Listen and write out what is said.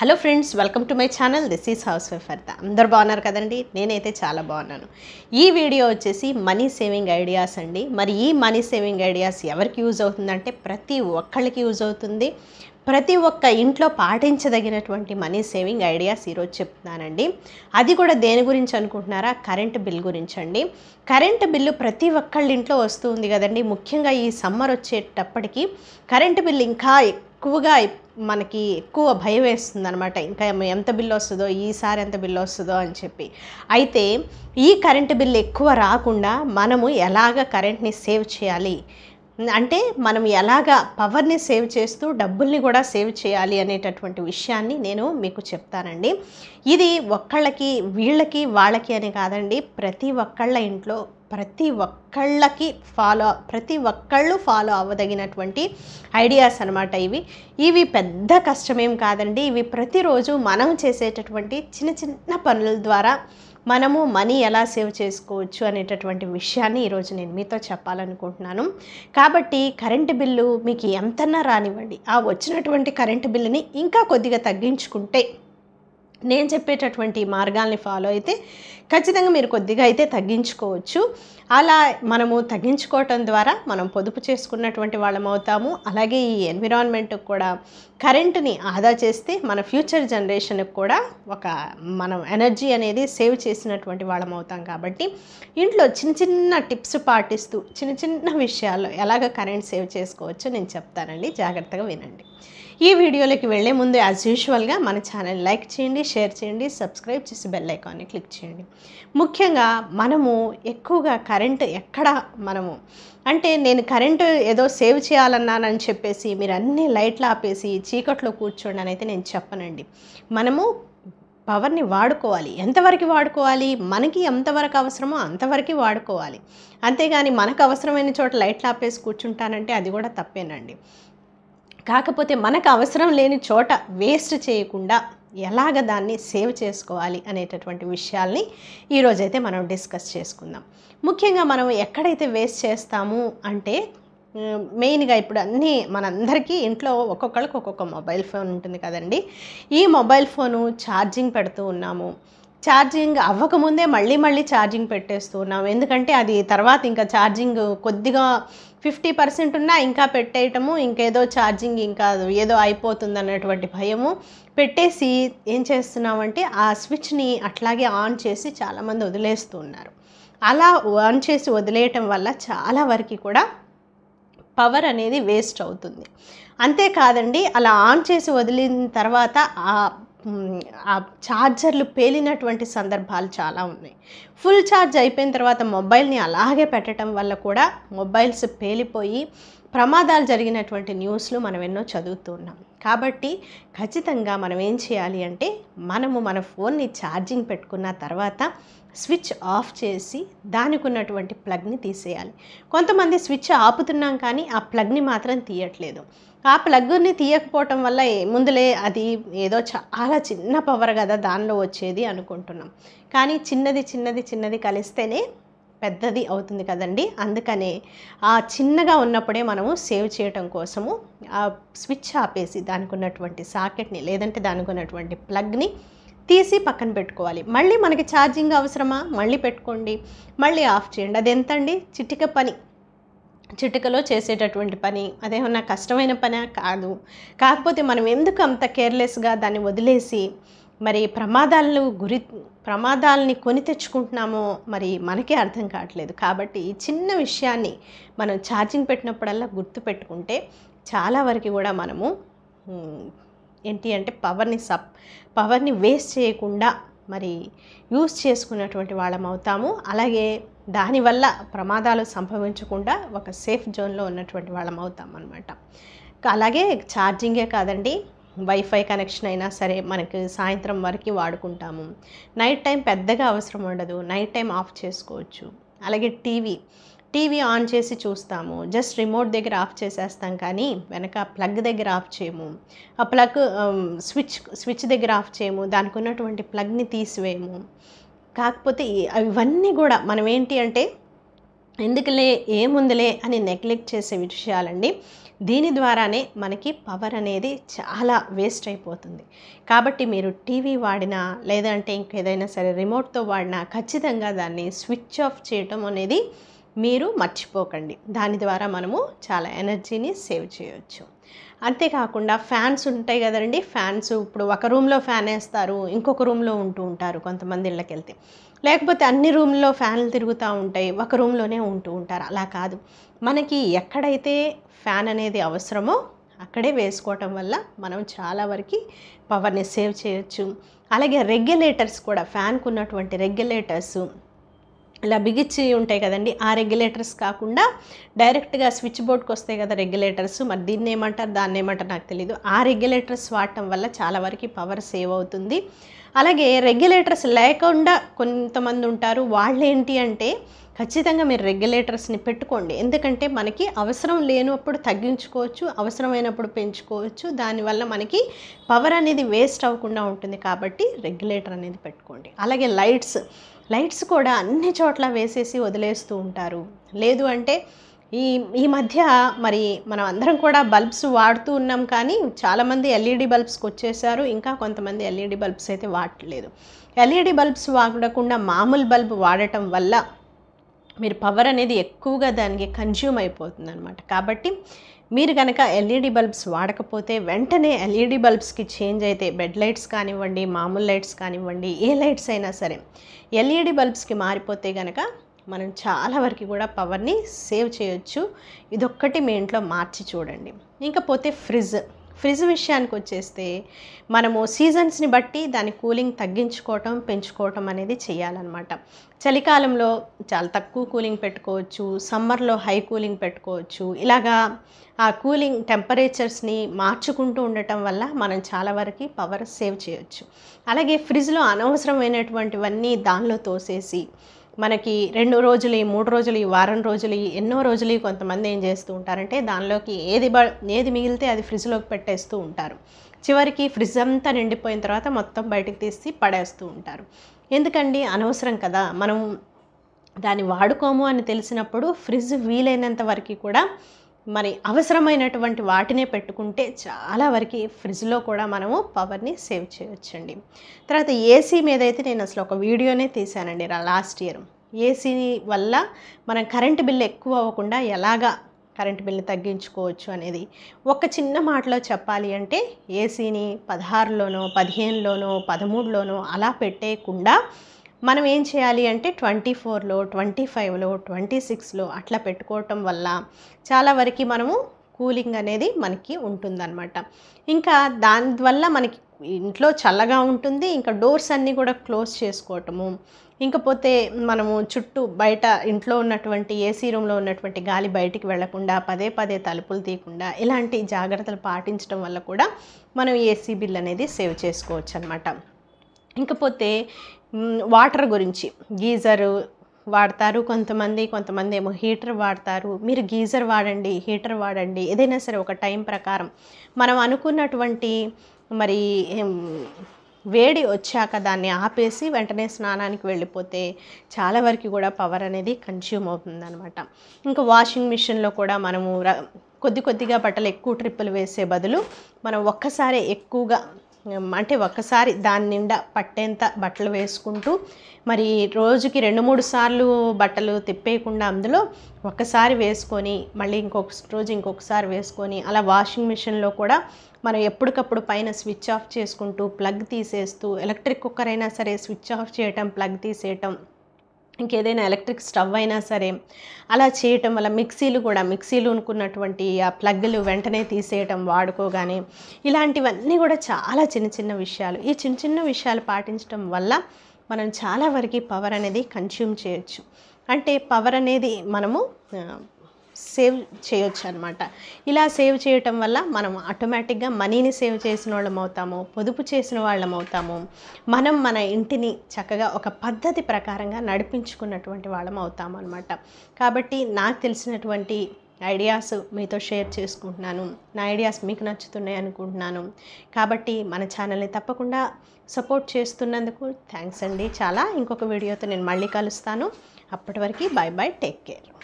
hello friends welcome to my channel this is housewife అర్త అందరు బాగున్నారు కదండి నేనైతే చాలా బాగున్నాను ఈ వీడియో వచ్చేసి మనీ సేవింగ్ ఐడియాస్ అండి మరి ఈ మనీ సేవింగ్ ఐడియాస్ ఎవరికి యూజ్ అవుతుందంటే ప్రతి ఒక్కళ్ళకి యూజ్ అవుతుంది ప్రతి ఒక్క ఇంట్లో పాటించదగినటువంటి మనీ సేవింగ్ ఐడియాస్ ఈరోజు చెప్తున్నానండి అది కూడా దేని గురించి అనుకుంటున్నారా కరెంట్ బిల్ గురించి అండి కరెంట్ బిల్లు ప్రతి ఒక్కళ్ళ ఇంట్లో వస్తుంది కదండి ముఖ్యంగా ఈ సమ్మర్ వచ్చేటప్పటికి కరెంట్ బిల్ ఇంకా ఎక్కువగా మనకి ఎక్కువ భయం వేస్తుంది అనమాట ఇంకా ఎంత బిల్లు వస్తుందో ఈసారి ఎంత బిల్లు వస్తుందో అని చెప్పి అయితే ఈ కరెంటు బిల్లు ఎక్కువ రాకుండా మనము ఎలాగ కరెంట్ని సేవ్ చేయాలి అంటే మనం ఎలాగ పవర్ని సేవ్ చేస్తూ డబ్బుల్ని కూడా సేవ్ చేయాలి అనేటటువంటి విషయాన్ని నేను మీకు చెప్తానండి ఇది ఒక్కళ్ళకి వీళ్ళకి వాళ్ళకి అని కాదండి ప్రతి ఒక్కళ్ళ ఇంట్లో ప్రతి ఒక్కళ్ళకి ఫాలో ప్రతి ఒక్కళ్ళు ఫాలో అవ్వదగినటువంటి ఐడియాస్ అనమాట ఇవి ఇవి పెద్ద కష్టమేం కాదండి ఇవి ప్రతిరోజు మనం చేసేటటువంటి చిన్న చిన్న పనుల ద్వారా మనము మనీ ఎలా సేవ్ చేసుకోవచ్చు అనేటటువంటి విషయాన్ని ఈరోజు నేను మీతో చెప్పాలనుకుంటున్నాను కాబట్టి కరెంటు బిల్లు మీకు ఎంతన్నా రానివ్వండి ఆ వచ్చినటువంటి కరెంటు బిల్లుని ఇంకా కొద్దిగా తగ్గించుకుంటే నేను చెప్పేటటువంటి మార్గాల్ని ఫాలో అయితే ఖచ్చితంగా మీరు కొద్దిగా అయితే తగ్గించుకోవచ్చు అలా మనము తగ్గించుకోవటం ద్వారా మనం పొదుపు చేసుకున్నటువంటి వాళ్ళం అవుతాము అలాగే ఈ ఎన్విరాన్మెంట్కి కూడా కరెంటుని ఆదా చేస్తే మన ఫ్యూచర్ జనరేషన్కి కూడా ఒక మనం ఎనర్జీ అనేది సేవ్ చేసినటువంటి వాళ్ళం అవుతాం కాబట్టి ఇంట్లో చిన్న చిన్న టిప్స్ పాటిస్తూ చిన్న చిన్న విషయాల్లో ఎలాగ కరెంట్ సేవ్ చేసుకోవచ్చో నేను చెప్తానండి జాగ్రత్తగా వినండి ఈ వీడియోలోకి వెళ్లే ముందు యాజ్ యూజువల్గా మన ఛానల్ లైక్ చేయండి షేర్ చేయండి సబ్స్క్రైబ్ చేసి బెల్ ఐకాన్ని క్లిక్ చేయండి ముఖ్యంగా మనము ఎక్కువగా కరెంట్ ఎక్కడ మనము అంటే నేను కరెంటు ఏదో సేవ్ చేయాలన్నానని చెప్పేసి మీరు అన్ని లైట్లు ఆపేసి చీకట్లో కూర్చోండి అని అయితే నేను చెప్పనండి మనము పవర్ని వాడుకోవాలి ఎంతవరకు వాడుకోవాలి మనకి ఎంతవరకు అవసరమో అంతవరకు వాడుకోవాలి అంతేగాని మనకు అవసరమైన చోట లైట్లు ఆపేసి కూర్చుంటానంటే అది కూడా తప్పేనండి కాకపోతే మనకు అవసరం లేని చోట వేస్ట్ చేయకుండా ఎలాగ దాన్ని సేవ్ చేసుకోవాలి అనేటటువంటి విషయాల్ని ఈరోజైతే మనం డిస్కస్ చేసుకుందాం ముఖ్యంగా మనం ఎక్కడైతే వేస్ట్ చేస్తాము అంటే మెయిన్గా ఇప్పుడు అన్నీ మనందరికీ ఇంట్లో ఒక్కొక్కరికి ఒక్కొక్క మొబైల్ ఫోన్ ఉంటుంది కదండి ఈ మొబైల్ ఫోను ఛార్జింగ్ పెడుతూ ఉన్నాము ఛార్జింగ్ అవ్వకముందే మళ్ళీ మళ్ళీ ఛార్జింగ్ పెట్టేస్తున్నాం ఎందుకంటే అది తర్వాత ఇంకా ఛార్జింగ్ కొద్దిగా ఫిఫ్టీ పర్సెంట్ ఉన్నా ఇంకా పెట్టేయటము ఇంకేదో ఛార్జింగ్ ఇంకా ఏదో అయిపోతుంది అన్నటువంటి భయము పెట్టేసి ఏం చేస్తున్నామంటే ఆ స్విచ్ని అట్లాగే ఆన్ చేసి చాలామంది వదిలేస్తున్నారు అలా ఆన్ చేసి వదిలేయటం వల్ల చాలా వరకు కూడా పవర్ అనేది వేస్ట్ అవుతుంది అంతేకాదండి అలా ఆన్ చేసి వదిలిన తర్వాత ఆ ఆ ఛార్జర్లు పేలినటువంటి సందర్భాలు చాలా ఉన్నాయి ఫుల్ ఛార్జ్ అయిపోయిన తర్వాత మొబైల్ని అలాగే పెట్టడం వల్ల కూడా మొబైల్స్ పేలిపోయి ప్రమాదాలు జరిగినటువంటి న్యూస్లు మనం ఎన్నో చదువుతూ ఉన్నాం కాబట్టి ఖచ్చితంగా మనం ఏం చేయాలి అంటే మనము మన ఫోన్ని ఛార్జింగ్ పెట్టుకున్న తర్వాత స్విచ్ ఆఫ్ చేసి దానికి ఉన్నటువంటి ప్లగ్ని తీసేయాలి కొంతమంది స్విచ్ ఆపుతున్నాం కానీ ఆ ప్లగ్ని మాత్రం తీయట్లేదు ఆ ప్లగ్ని తీయకపోవటం వల్ల ముందులే అది ఏదో చాలా చిన్న పవర్ కదా దానిలో వచ్చేది అనుకుంటున్నాం కానీ చిన్నది చిన్నది చిన్నది కలిస్తేనే పెద్దది అవుతుంది కదండి అందుకనే ఆ చిన్నగా ఉన్నప్పుడే మనము సేవ్ చేయటం కోసము ఆ స్విచ్ ఆపేసి దానికి ఉన్నటువంటి సాకెట్ని లేదంటే దానికి ఉన్నటువంటి ప్లగ్ని తీసి పక్కన పెట్టుకోవాలి మళ్ళీ మనకి ఛార్జింగ్ అవసరమా మళ్ళీ పెట్టుకోండి మళ్ళీ ఆఫ్ చేయండి అది ఎంతండి చిటిక పని చిటికలో చేసేటటువంటి పని అదేమన్నా కష్టమైన పనా కాదు కాకపోతే మనం ఎందుకు అంత కేర్లెస్గా దాన్ని వదిలేసి మరి ప్రమాదాలను గురి ప్రమాదాలని కొని తెచ్చుకుంటున్నామో మరి మనకే అర్థం కావట్లేదు కాబట్టి ఈ చిన్న విషయాన్ని మనం ఛార్జింగ్ పెట్టినప్పుడల్లా గుర్తు పెట్టుకుంటే చాలా వరకు కూడా మనము ఏంటి అంటే పవర్ని సప్ పవర్ని వేస్ట్ చేయకుండా మరి యూస్ చేసుకున్నటువంటి వాళ్ళం అవుతాము అలాగే దానివల్ల ప్రమాదాలు సంభవించకుండా ఒక సేఫ్ జోన్లో ఉన్నటువంటి వాళ్ళం అవుతాం అనమాట అలాగే ఛార్జింగే కాదండి వైఫై కనెక్షన్ అయినా సరే మనకి సాయంత్రం వరకు వాడుకుంటాము నైట్ టైం పెద్దగా అవసరం ఉండదు నైట్ టైం ఆఫ్ చేసుకోవచ్చు అలాగే టీవీ టీవీ ఆన్ చేసి చూస్తాము జస్ట్ రిమోట్ దగ్గర ఆఫ్ చేసేస్తాం కానీ వెనక ప్లగ్ దగ్గర ఆఫ్ చేయము ఆ ప్లగ్ స్విచ్ స్విచ్ దగ్గర ఆఫ్ చేయము దానికి ఉన్నటువంటి ప్లగ్ని తీసివేయము కాకపోతే ఇవన్నీ కూడా మనం ఏంటి అంటే ఎందుకులే ఏముందిలే అని నెగ్లెక్ట్ చేసే విషయాలండి దీని ద్వారానే మనకి పవర్ అనేది చాలా వేస్ట్ అయిపోతుంది కాబట్టి మీరు టీవీ వాడినా లేదంటే ఇంకేదైనా సరే రిమోట్తో వాడినా ఖచ్చితంగా దాన్ని స్విచ్ ఆఫ్ చేయటం అనేది మీరు మర్చిపోకండి దాని ద్వారా మనము చాలా ఎనర్జీని సేవ్ చేయవచ్చు అంతేకాకుండా ఫ్యాన్స్ ఉంటాయి కదండి ఫ్యాన్స్ ఇప్పుడు ఒక రూమ్లో ఫ్యాన్ వేస్తారు ఇంకొక రూమ్లో ఉంటూ ఉంటారు కొంతమంది ఇళ్ళకి వెళ్తే లేకపోతే అన్ని రూమ్లో ఫ్యాన్లు తిరుగుతూ ఉంటాయి ఒక రూమ్లోనే ఉంటూ ఉంటారు అలా కాదు మనకి ఎక్కడైతే ఫ్యాన్ అనేది అవసరమో అక్కడే వేసుకోవటం వల్ల మనం చాలా వరకు పవర్ని సేవ్ చేయొచ్చు అలాగే రెగ్యులేటర్స్ కూడా ఫ్యాన్కు ఉన్నటువంటి రెగ్యులేటర్స్ ఇలా బిగిచ్చి ఉంటాయి కదండి ఆ రెగ్యులేటర్స్ కాకుండా డైరెక్ట్గా స్విచ్ బోర్డ్కి వస్తాయి కదా రెగ్యులేటర్స్ మరి దీన్ని ఏమంటారు దాన్ని ఏమంటారు నాకు తెలియదు ఆ రెగ్యులేటర్స్ వాడటం వల్ల చాలా వరకు పవర్ సేవ్ అవుతుంది అలాగే రెగ్యులేటర్స్ లేకుండా కొంతమంది ఉంటారు వాళ్ళు ఏంటి అంటే ఖచ్చితంగా మీరు రెగ్యులేటర్స్ని పెట్టుకోండి ఎందుకంటే మనకి అవసరం లేనప్పుడు తగ్గించుకోవచ్చు అవసరమైనప్పుడు పెంచుకోవచ్చు దానివల్ల మనకి పవర్ అనేది వేస్ట్ అవ్వకుండా ఉంటుంది కాబట్టి రెగ్యులేటర్ అనేది పెట్టుకోండి అలాగే లైట్స్ లైట్స్ కూడా అన్ని చోట్ల వేసేసి వదిలేస్తూ ఉంటారు లేదు అంటే ఈ ఈ మధ్య మరి మనం అందరం కూడా బల్బ్స్ వాడుతూ ఉన్నాం కానీ చాలామంది ఎల్ఈడి బల్బ్స్కి వచ్చేసారు ఇంకా కొంతమంది ఎల్ఈడి బల్బ్స్ అయితే వాడలేదు ఎల్ఈడి బల్బ్స్ వాడకుండా మామూలు బల్బ్ వాడటం వల్ల మీరు పవర్ అనేది ఎక్కువగా దానికి కన్జ్యూమ్ అయిపోతుంది అనమాట కాబట్టి మీరు కనుక ఎల్ఈడి బల్బ్స్ వాడకపోతే వెంటనే ఎల్ఈడి బల్బ్స్కి చేంజ్ అయితే బెడ్ లైట్స్ కానివ్వండి మామూలు లైట్స్ కానివ్వండి ఏ లైట్స్ అయినా సరే ఎల్ఈడి బల్బ్స్కి మారిపోతే కనుక మనం చాలా వరకు కూడా పవర్ని సేవ్ చేయొచ్చు ఇదొక్కటి మీ ఇంట్లో మార్చి చూడండి ఇంకపోతే ఫ్రిడ్జ్ ఫ్రిజ్ విషయానికి వచ్చేస్తే మనము సీజన్స్ని బట్టి దాని కూలింగ్ తగ్గించుకోవటం పెంచుకోవటం అనేది చేయాలన్నమాట చలికాలంలో చాలా తక్కువ కూలింగ్ పెట్టుకోవచ్చు సమ్మర్లో హై కూలింగ్ పెట్టుకోవచ్చు ఇలాగా ఆ కూలింగ్ టెంపరేచర్స్ని మార్చుకుంటూ ఉండటం వల్ల మనం చాలా వరకు పవర్ సేవ్ చేయవచ్చు అలాగే ఫ్రిడ్జ్లో అనవసరమైనటువంటివన్నీ దానిలో తోసేసి మనకి రెండు రోజులు మూడు రోజులు వారం రోజులు ఎన్నో రోజులు కొంతమంది ఏం చేస్తూ ఉంటారంటే దానిలోకి ఏది బ ఏది మిగిలితే అది ఫ్రిడ్జ్లోకి పెట్టేస్తూ ఉంటారు చివరికి ఫ్రిడ్జ్ అంతా నిండిపోయిన తర్వాత మొత్తం బయటకు తీసి పడేస్తూ ఉంటారు ఎందుకండి అనవసరం కదా మనం దాన్ని వాడుకోము అని తెలిసినప్పుడు ఫ్రిడ్జ్ వీలైనంత వరకు కూడా మరి అవసరమైనటువంటి వాటినే పెట్టుకుంటే చాలా వరకు ఫ్రిడ్జ్లో కూడా మనము పవర్ని సేవ్ చేయొచ్చండి తర్వాత ఏసీ మీద అయితే నేను అసలు ఒక వీడియోనే తీశానండి లాస్ట్ ఇయర్ ఏసీ వల్ల మనం కరెంటు బిల్లు ఎక్కువ అవ్వకుండా ఎలాగా కరెంటు బిల్లు తగ్గించుకోవచ్చు అనేది ఒక చిన్న మాటలో చెప్పాలి అంటే ఏసీని పదహారులోనో పదిహేనులోనో పదమూడులోనో అలా పెట్టేయకుండా మనం ఏం చేయాలి అంటే ట్వంటీ ఫోర్లో ట్వంటీ ఫైవ్లో ట్వంటీ సిక్స్లో అట్లా పెట్టుకోవటం వల్ల చాలా వరకు మనము కూలింగ్ అనేది మనకి ఉంటుందన్నమాట ఇంకా దానివల్ల మనకి ఇంట్లో చల్లగా ఉంటుంది ఇంకా డోర్స్ అన్నీ కూడా క్లోజ్ చేసుకోవటము ఇంకపోతే మనము చుట్టూ బయట ఇంట్లో ఉన్నటువంటి ఏసీ రూమ్లో ఉన్నటువంటి గాలి బయటికి వెళ్లకుండా పదే పదే తలుపులు తీయకుండా ఇలాంటి జాగ్రత్తలు పాటించడం వల్ల కూడా మనం ఏసీ బిల్ అనేది సేవ్ చేసుకోవచ్చు అనమాట ఇంకపోతే వాటర్ గురించి గీజరు వాడతారు కొంతమంది కొంతమంది ఏమో హీటర్ వాడతారు మీరు గీజర్ వాడండి హీటర్ వాడండి ఏదైనా సరే ఒక టైం ప్రకారం మనం అనుకున్నటువంటి మరి వేడి వచ్చాక దాన్ని ఆపేసి వెంటనే స్నానానికి వెళ్ళిపోతే చాలా వరకు కూడా పవర్ అనేది కన్స్యూమ్ అవుతుందన్నమాట ఇంకా వాషింగ్ మిషన్లో కూడా మనము కొద్ది కొద్దిగా బట్టలు ఎక్కువ ట్రిప్పులు వేసే బదులు మనం ఒక్కసారి ఎక్కువగా అంటే ఒక్కసారి దాని నిండా పట్టేంత బట్టలు వేసుకుంటూ మరి రోజుకి రెండు మూడు సార్లు బట్టలు తిప్పేయకుండా అందులో ఒక్కసారి వేసుకొని మళ్ళీ ఇంకొక రోజు ఇంకొకసారి వేసుకొని అలా వాషింగ్ మిషన్లో కూడా మనం ఎప్పటికప్పుడు పైన స్విచ్ ఆఫ్ చేసుకుంటూ ప్లగ్ తీసేస్తూ ఎలక్ట్రిక్ కుక్కర్ అయినా సరే స్విచ్ ఆఫ్ చేయటం ప్లగ్ తీసేయటం ఇంకేదైనా ఎలక్ట్రిక్ స్టవ్ అయినా సరే అలా చేయటం వల్ల మిక్సీలు కూడా మిక్సీలు అనుకున్నటువంటి ఆ ప్లగ్లు వెంటనే తీసేయటం వాడుకోగానే ఇలాంటివన్నీ కూడా చాలా చిన్న చిన్న విషయాలు ఈ చిన్న చిన్న విషయాలు పాటించడం వల్ల మనం చాలా వరకు పవర్ అనేది కన్స్యూమ్ చేయొచ్చు అంటే పవర్ అనేది మనము సేవ్ చేయొచ్చు అనమాట ఇలా సేవ్ చేయటం వల్ల మనం ఆటోమేటిక్గా మనీని సేవ్ చేసిన వాళ్ళం అవుతాము పొదుపు చేసిన వాళ్ళం అవుతాము మనం మన ఇంటిని చక్కగా ఒక పద్ధతి ప్రకారంగా నడిపించుకున్నటువంటి వాళ్ళం అవుతాము అనమాట కాబట్టి నాకు తెలిసినటువంటి ఐడియాస్ మీతో షేర్ చేసుకుంటున్నాను నా ఐడియాస్ మీకు నచ్చుతున్నాయి అనుకుంటున్నాను కాబట్టి మన ఛానల్ని తప్పకుండా సపోర్ట్ చేస్తున్నందుకు థ్యాంక్స్ అండి చాలా ఇంకొక వీడియోతో నేను మళ్ళీ కలుస్తాను అప్పటి వరకు బాయ్ బాయ్ టేక్ కేర్